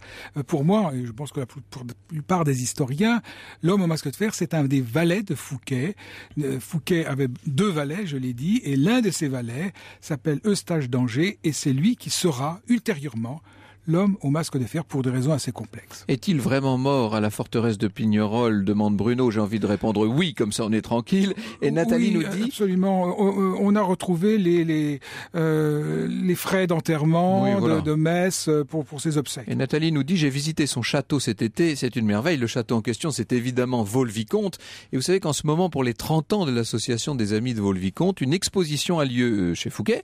pour moi, et je pense que pour la plupart des historiens, l'homme au masque de fer, c'est un des valets de Fouquet. Fouquet avait deux valets, je l'ai dit, et l'un un de ses valets s'appelle Eustache d'Angers et c'est lui qui sera ultérieurement l'homme au masque de fer pour des raisons assez complexes. Est-il vraiment mort à la forteresse de Pignerol demande Bruno. J'ai envie de répondre oui, comme ça on est tranquille. Et Nathalie nous dit absolument. On a retrouvé les les, euh, les frais d'enterrement de, messe euh, pour pour ses obsèques. Et Nathalie nous dit j'ai visité son château cet été. C'est une merveille. Le château en question, c'est évidemment Volvicomte. Et vous savez qu'en ce moment, pour les 30 ans de l'association des amis de Volvicomte, une exposition a lieu euh, chez Fouquet.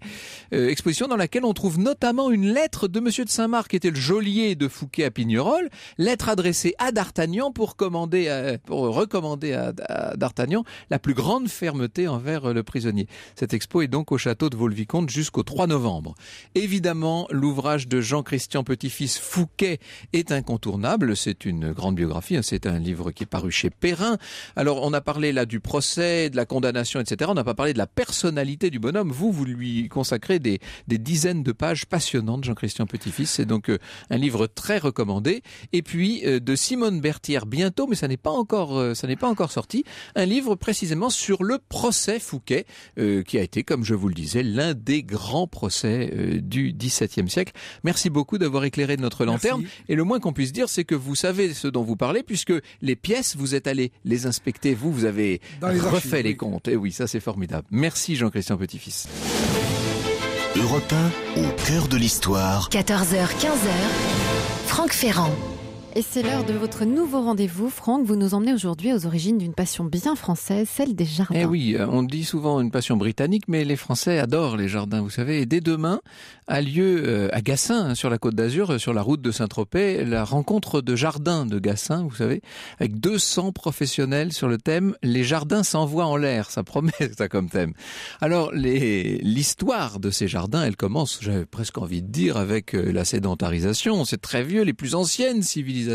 exposition dans laquelle on trouve notamment une lettre de Monsieur de Saint-Marc qui était le geôlier de Fouquet à Pignerol, lettre adressée à D'Artagnan pour, commander pour recommander à, D'Artagnan la plus grande fermeté envers le prisonnier. Cette expo est donc au château de vaux jusqu'au 3 novembre. Évidemment, l'ouvrage de Jean-Christian Petit-Fils Fouquet est incontournable. C'est une grande biographie, hein. c'est un livre qui est paru chez Perrin. Alors, on a parlé là du procès, de la condamnation, etc. On n'a pas parlé de la personnalité du bonhomme. Vous, vous lui consacrez des, dizaines de pages passionnantes, Jean-Christian Petit-Fils. C'est donc euh, un livre très recommandé. Et puis euh, de Simone Berthier, bientôt, mais ça n'est pas encore, euh, ça n'est pas encore sorti, un livre précisément sur le procès Fouquet, qui a été, comme je vous le disais, l'un des grands procès du XVIIe siècle. Merci beaucoup d'avoir éclairé notre lanterne. Et le moins qu'on puisse dire, c'est que vous savez ce dont vous parlez, puisque les pièces, vous êtes allé les inspecter, vous, vous avez refait les comptes. Et oui, ça c'est formidable. Merci Jean-Christian Petitfils. Europe 1, au cœur de l'histoire. 14h, 15h, Franck Ferrand. Et c'est l'heure de votre nouveau rendez-vous. Franck, vous nous emmenez aujourd'hui aux origines d'une passion bien française, celle des jardins. Eh oui, euh, on dit souvent une passion britannique, mais les Français adorent les jardins, vous savez. Et dès demain a lieu euh, à Gassin, sur la côte d'Azur, euh, sur la route de Saint-Tropez, la rencontre de jardins de Gassin, vous savez, avec 200 professionnels sur le thème Les jardins s'envoient en l'air. Ça promet, ça, comme thème. Alors, l'histoire de ces jardins, elle commence, j'avais presque envie de dire, avec la sédentarisation. C'est très vieux, les plus anciennes civilisations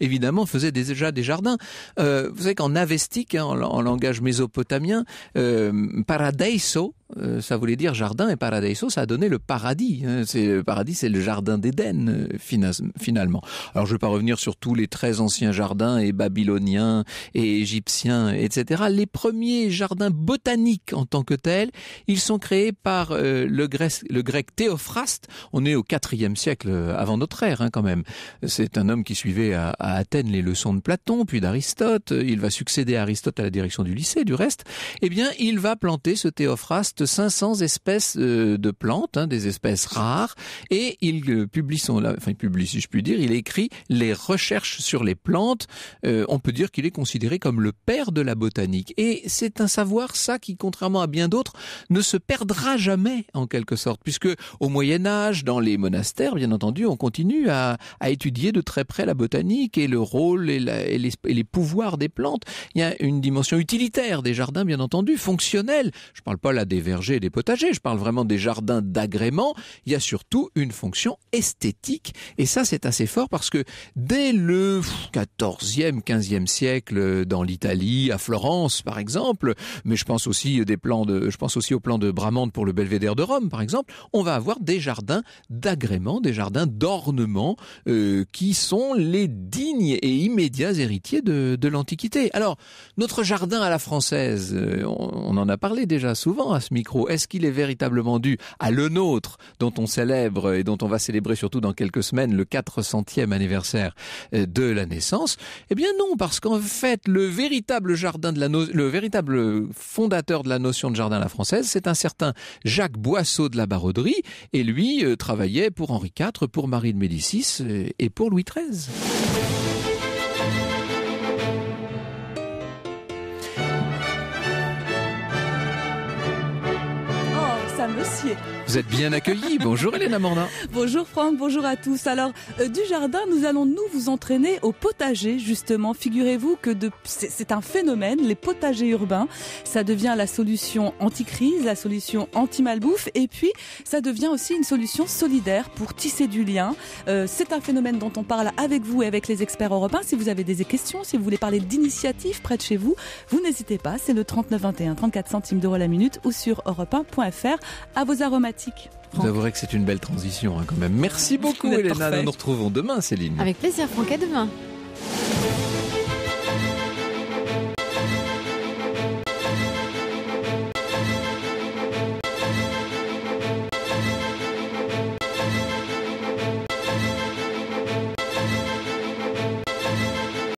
évidemment, faisait déjà des jardins. Euh, vous savez qu'en avestique, hein, en, langage mésopotamien, euh, paradaiso. Euh, ça voulait dire jardin et paradiso, ça a donné le paradis. Hein. C'est, le paradis, c'est le jardin d'Éden, euh, finalement. Alors, je ne vais pas revenir sur tous les très anciens jardins et babyloniens et égyptiens, etc. Les premiers jardins botaniques en tant que tels, ils sont créés par euh, le, grec, Théophraste. On est au IVe siècle avant notre ère, hein, quand même. C'est un homme qui suivait à, Athènes les leçons de Platon, puis d'Aristote. Il va succéder à Aristote à la direction du lycée, du reste. Eh bien, il va planter ce Théophraste 500 espèces euh, de plantes, hein, des espèces rares, et il euh, publie son, enfin il publie si je puis dire, il écrit les recherches sur les plantes. Euh, on peut dire qu'il est considéré comme le père de la botanique, et c'est un savoir ça qui, contrairement à bien d'autres, ne se perdra jamais en quelque sorte, puisque au Moyen Âge, dans les monastères, bien entendu, on continue à, étudier de très près la botanique et le rôle et, les, pouvoirs des plantes. Il y a une dimension utilitaire des jardins, bien entendu, fonctionnelle. Je ne parle pas la des et des potagers, je parle vraiment des jardins d'agrément, il y a surtout une fonction esthétique. Et ça, c'est assez fort parce que dès le 14e, 15e siècle, euh, dans l'Italie, à Florence, par exemple, mais je pense aussi euh, des plans de, je pense aussi au plan de Bramante pour le belvédère de Rome, par exemple, on va avoir des jardins d'agrément, des jardins d'ornement, euh, qui sont les dignes et immédiats héritiers de, l'Antiquité. Alors, notre jardin à la française, on, on en a parlé déjà souvent à ce est-ce qu'il est véritablement dû à le nôtre, dont on célèbre et dont on va célébrer surtout dans quelques semaines le 400e anniversaire euh, de la naissance Eh bien non, parce qu'en fait, le véritable jardin de la le véritable fondateur de la notion de jardin à la française, c'est un certain Jacques Boisseau de la Baroderie et lui euh, travaillait pour Henri IV, pour Marie de Médicis euh, et pour Louis XIII. 谢。Vous êtes bien accueillis. Bonjour Elena Morna. Bonjour Franck, bonjour à tous. Alors, euh, du jardin, nous allons nous vous entraîner au potager, justement. Figurez-vous que c'est un phénomène, les potagers urbains. Ça devient la solution anti-crise, la solution anti-malbouffe, et puis ça devient aussi une solution solidaire pour tisser du lien. Euh, c'est un phénomène dont on parle avec vous et avec les experts européens. Si vous avez des questions, si vous voulez parler d'initiatives près de chez vous, vous n'hésitez pas. C'est le 3921, 34 centimes d'euros la minute ou sur europe1.fr à vos aromatiques. Vous avouerez que c'est une belle transition hein, quand même. Merci beaucoup Elena, nous nous retrouvons demain Céline. Avec plaisir Franck, à demain.